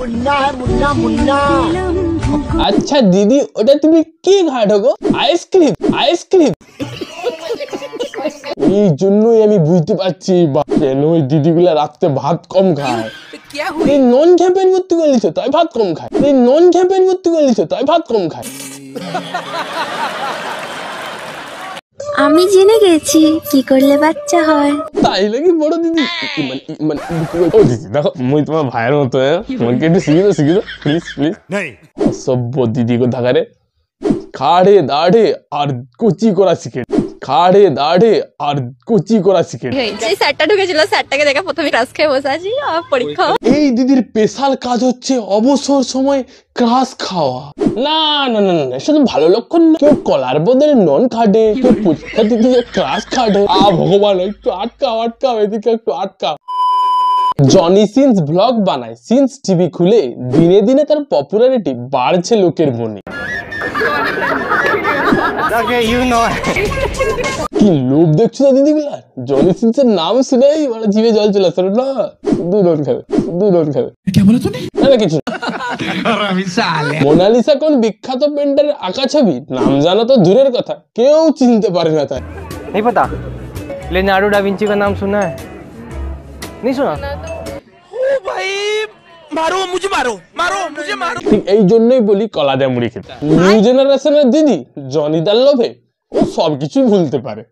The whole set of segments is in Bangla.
হ্যাঁ, আচ্ছা দিদি ওটা তুমি কি ঘাট গো আইসক্রিম আইসক্রিম এই জন্যই আমি বুঝতে পারছি বা কেন ওই দিদিগুলা রাখতে ভাত কম খায় এই নন খ্যাপের মূর্তি গলিছ তাই ভাত কম খায় এই নন খ্যাপের মূর্তি গলিছ তাই ভাত কম খায় আমি জেনে গেছি কি করলে বাচ্চা হয় তাই নাকি বড় দিদি মানে, মানে, মানে ও দিদি দেখো মুই তোমার ভাইয়ের মতো হ্যাঁ একটু শিখিয়ে দাও শিখিয়ে দাও প্লিজ প্লিজ নেই সভ্য দিদি কোথাকারে খাড়ে দাড়ে আর কুচি করা শিখে খাড়ে দাঁড়ে আর কুচি করা শিখে সেই স্যারটা ঢুকেছিল স্যারটাকে দেখে প্রথমে ক্লাস খেয়ে বসে আছি এই দিদির স্পেশাল কাজ হচ্ছে অবসর সময় ক্রাস খাওয়া না না না না শুধু ভালো লক্ষণ না কেউ কলার বদলে নন খাটে কেউ পুচকা দিদি ক্রাস খাটে আ ভগবান একটু আটকাও আটকাও এদিকে একটু আটকাও জনি সিন্স ব্লগ বানায় সিন্স টিভি খুলে দিনে দিনে তার পপুলারিটি বাড়ছে লোকের মনে কি দেখছো না সিনসের নাম শুনেই মানে জিভে জল চলে না দুই খাবে দুই খাবে কিছু মোনালিসা কোন বিখ্যাত পেন্টারের আঁকা ছবি নাম জানা তো দূরের কথা কেউ চিনতে পারে না তাই পাতা पता लेनाडो डा विंची का नाम মারো মুঝে মারো মারো মুঝে মারো ঠিক এই জন্যই বলি কলা দেয় মুড়ি খেতে নিউ জেনারেশনের দিদি লোভে ও সবকিছু ভুলতে পারে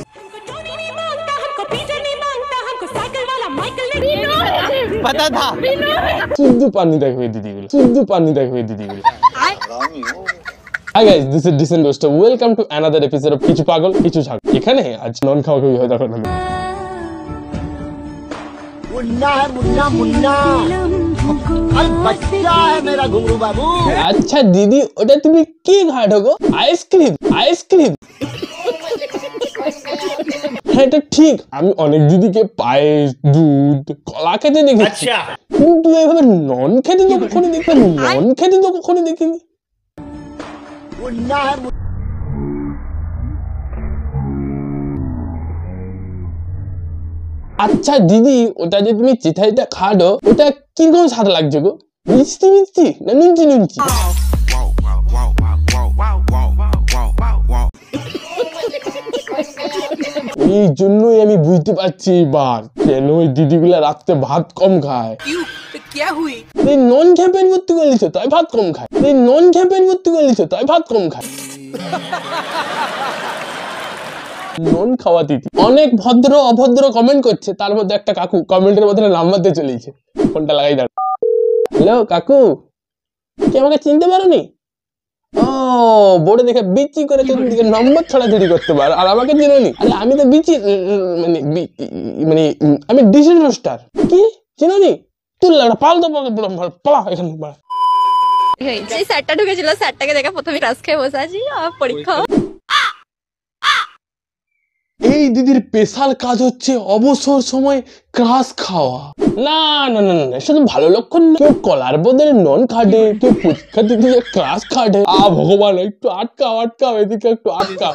ওয়েলকাম টু কিছু পাগল কিছু এখানে আজ নন খাওয়া মুন্না মুন্না মুন্না আচ্ছা দিদি ওটা তুমি কি ঘাটো গো আইসক্রিম আইসক্রিম হ্যাঁ, এটা ঠিক আমি অনেক দিদিকে পায়েস দুধ কলা খেতে দেখেছি আচ্ছা। কিন্তু এভাবে নন খেতে তো কখনো দেখবে নন খেতে তো কখনো দেখিনি আচ্ছা দিদি ওটা যে তুমি চিঠাইটা খাটো ওটা কিরকম স্বাদ লাগছে গো মিষ্টি মিষ্টি না নুনচি নুনচি এই জন্যই আমি বুঝতে পারছি এবার কেন ওই দিদিগুলা রাখতে ভাত কম খায় তুই নন খ্যাপের ভর্তি করলিস তাই ভাত কম খায় এই নন খ্যাপের ভর্তি করলিস তাই ভাত কম খায় নন খাওয়া দিদি অনেক ভদ্র অভদ্র কমেন্ট করছে তার মধ্যে একটা কাকু কমেন্টের মধ্যে নাম্বার দিয়ে চলেছে ফোনটা লাগাই দাঁড় হ্যালো কাকু কি আমাকে চিনতে পারোনি বোর্ডে দেখে বিচি করে করতে আর আমাকে চিনোনি আরে আমি তো বিচি মানে মানে আমি ডিসের রোস্টার কি চিনোনি তুই পাল তো পালা এখানে সেই স্যারটা ঢুকেছিল স্যারটাকে দেখে প্রথমে ক্লাস খেয়ে বসে আছি পরীক্ষা এই দিদির স্পেশাল কাজ হচ্ছে অবসর সময় ক্রাশ খাওয়া না না না না শুধু ভালো লক্ষণ কেউ কলার বদলে নন খাটে কেউ ফুচকা দিতে ক্রাশ খাটে আ ভগবান একটু আটকাও আটকাও এদিকে একটু আটকাও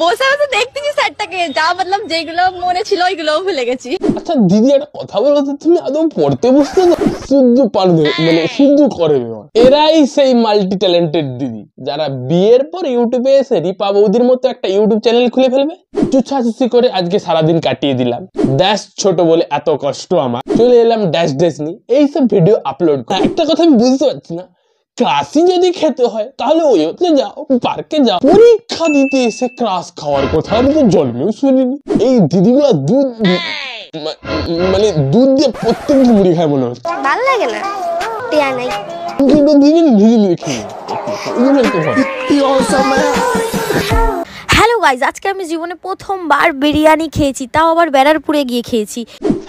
বসে বসে দেখতেছি স্যারটাকে যা বললাম যেগুলো মনে ছিল ভুলে গেছি আচ্ছা দিদি একটা কথা বলো তো তুমি আদৌ পড়তে বসতে না পারবে মানে হ্যাঁ। করে এরাই সেই মাল্টি ট্যালেন্টেড দিদি যারা বিয়ের পর ইউটিউবে এসে রিপা বৌদির মতো একটা ইউটিউব চ্যানেল খুলে ফেলবে চুছাচুচি করে আজকে সারাদিন কাটিয়ে দিলাম ড্যাশ ছোট বলে এত কষ্ট আমার চলে এলাম ড্যাশ ড্যাশ নিয়ে এইসব ভিডিও আপলোড একটা কথা আমি বুঝতে পারছি না ক্লাসই যদি খেতে হয় তাহলে ওই হতে যাও পার্কে যাও পরীক্ষা দিতে এসে ক্লাস খাওয়ার কথা আমি তো জন্মেও শুনিনি এই দিদিগুলা দুধ মানে দুধ দিয়ে প্রত্যেকদিন মুড়ি খায় মনে হচ্ছে ভালো লাগে না হ্যালো গাইজ আজকে আমি জীবনে প্রথমবার বিরিয়ানি খেয়েছি তাও আবার বেড়ারপুরে গিয়ে খেয়েছি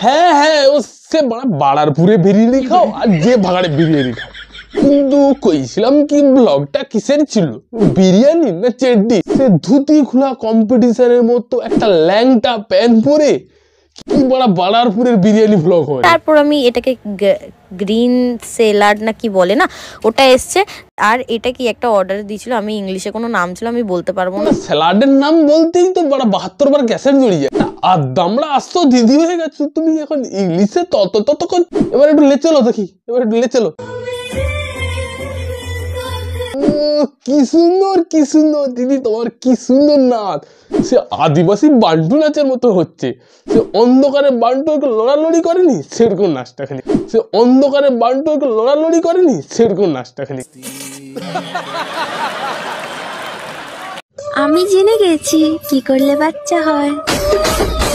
হ্যাঁ হ্যাঁ ও সে মানে বাড়ারপুরে বিরিয়ানি খাও আর যে ভাগাড়ে বিরিয়ানি খাও কিন্তু কইছিলাম কি ব্লগটা কিসের ছিল বিরিয়ানি না চেড্ডি সে ধুতি খোলা কম্পিটিশনের মতো একটা ল্যাংটা প্যান্ট পরে কি বড় বাড়ারপুরের বিরিয়ানি ব্লগ হয় তারপর আমি এটাকে গ্রিন সেলাড না কি বলে না ওটা এসছে আর এটা কি একটা অর্ডার দিয়েছিল আমি ইংলিশে কোনো নাম ছিল আমি বলতে পারবো না স্যালাডের নাম বলতেই তো বড় বাহাত্তর বার গ্যাসের জড়িয়ে যায় আর দামড়া আসতো দিদি হয়ে গেছে তুমি এখন ইংলিশে তত তত এবার একটু লেচেলো দেখি এবার একটু লেচেলো কি সুন্দর কি সুন্দর দিদি তোমার কি সুন্দর নাচ সে আদিবাসী বান্টু নাচের মতো হচ্ছে সে অন্ধকারে বান্টু ওকে লড়ালড়ি করেনি সেরকম নাচটা খালি সে অন্ধকারে বান্টু ওকে লড়ালড়ি করেনি সেরকম নাচটা খালি আমি জেনে গেছি কি করলে বাচ্চা হয়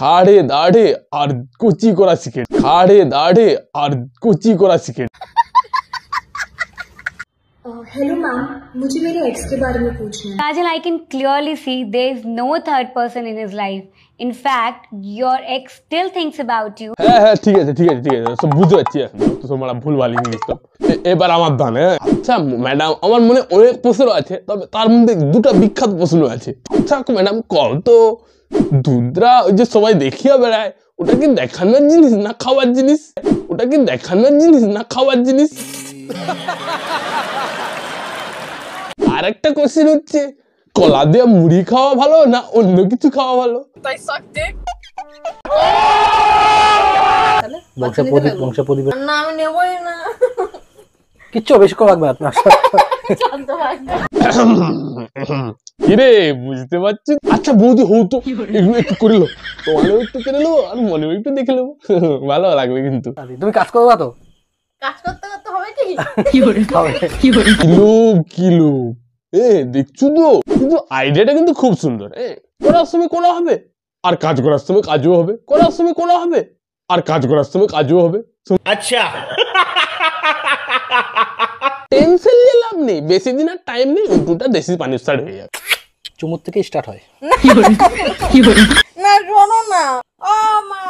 খাড়ে দাঁড়ে আর কুচি করা শিখে খাড়ে দাঁড়ে আর কুচি করা শিখে hello in fact your ex still thinks about you হ্যাঁ হ্যাঁ ঠিক আছে ঠিক আছে ঠিক আছে সব বুঝতে পারছি তো তোমার ভুল ভাল ইংলিশ তো এবার আমার দান হ্যাঁ। আচ্ছা ম্যাডাম আমার মনে অনেক প্রশ্ন আছে তবে তার মধ্যে দুটো বিখ্যাত প্রশ্ন আছে আচ্ছা ম্যাডাম কল তো দুধরা ওই যে সবাই দেখিয়া বেড়ায় ওটা কি দেখানোর জিনিস না খাওয়ার জিনিস ওটা কি দেখানোর জিনিস না খাওয়ার জিনিস আর একটা কোশ্চেন হচ্ছে কলা দিয়ে মুড়ি খাওয়া ভালো না অন্য কিছু খাওয়া ভালো তাই সাকতে বংশ প্রদীপ বংশ প্রদীপ না আমি নেবই না কিচ্ছু বেশিক্ষণ লাগবে আপনার কিরে বুঝতে পারছি আচ্ছা বৌদি হতো একটু করে একটু আর একটু দেখে নেবো ভালো লাগবে কিন্তু তুমি কাজ তো কিলো এ আইডিয়াটা কিন্তু খুব সুন্দর এ সময় হবে আর কাজ করার সময় কাজও হবে করার সময় কোলা হবে আর কাজ করার সময় কাজও হবে আচ্ছা টেনশন নিয়ে লাভ নেই বেশি দিন আর টাইম নেই উল্টুটা দেশি স্টার্ট হয়ে যাবে চুমুর থেকে স্টার্ট হয় না না ও মা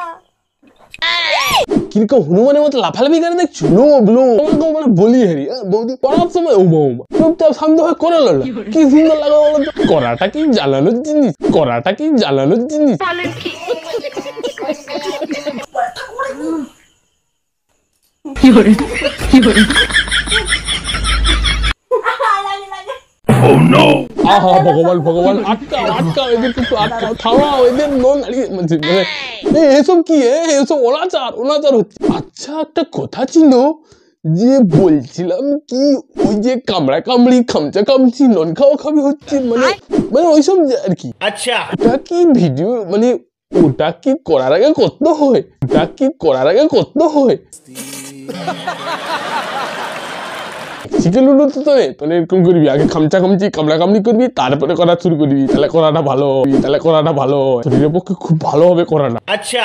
কিরকম হনুমানের মতো লাফালাফি করে দেখছো লো মানে বলি হারি বৌদি পড়ার সময় উমা উমা করে লল কি সুন্দর লাগা বলো করাটা কি জ্বালানোর জিনিস করাটা কি জ্বালানোর জিনিস Oh, আহা ভগবান ভগবান আটকাও আটকাও এদের কিছু আটকাও থামাও এদের মন মানে এসব কি এসব অনাচার অনাচার হচ্ছে আচ্ছা একটা কথা ছিল যে বলছিলাম কি ওই যে কামড়া কামড়ি খামচা খামচি নন খাওয়া খাবি হচ্ছে মানে মানে ওইসব আর কি আচ্ছা ওটা কি ভিডিও মানে ওটা কি করার আগে করতে হয় ওটা কি করার আগে করতে হয় চিকেন তো এরকম করবি আগে খামচা খামচি কামলা কামলি করবি তারপরে করা শুরু করবি তাহলে করাটা ভালো তাহলে করাটা ভালো শরীরের পক্ষে খুব ভালো হবে করাটা আচ্ছা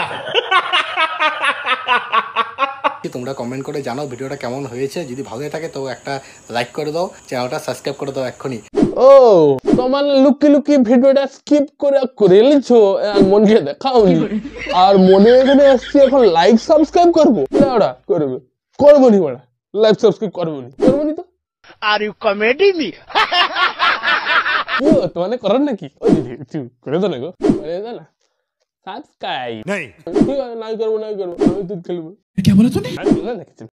তোমরা কমেন্ট করে জানাও ভিডিওটা কেমন হয়েছে যদি ভালো থাকে তো একটা লাইক করে দাও চ্যানেলটা সাবস্ক্রাইব করে দাও এক্ষুনি ও তোমার লুকি লুকি ভিডিওটা স্কিপ করে করে লিছো মনকে দেখাওনি আর মনে এখানে আসছি এখন লাইক সাবস্ক্রাইব করবো ওরা করবে कौन बनी बड़ा लाइफ सर्व्स की कौन बनी कौन बनी तो आर यू कॉमेडी मी क्यों तुमने करण ने की ओ दीदी क्यों करे तो नहीं अरे ना साथ का आई नहीं क्यों ना करो ना करो मैं दूध खा लूंगा क्या बोला तूने ना ना किचन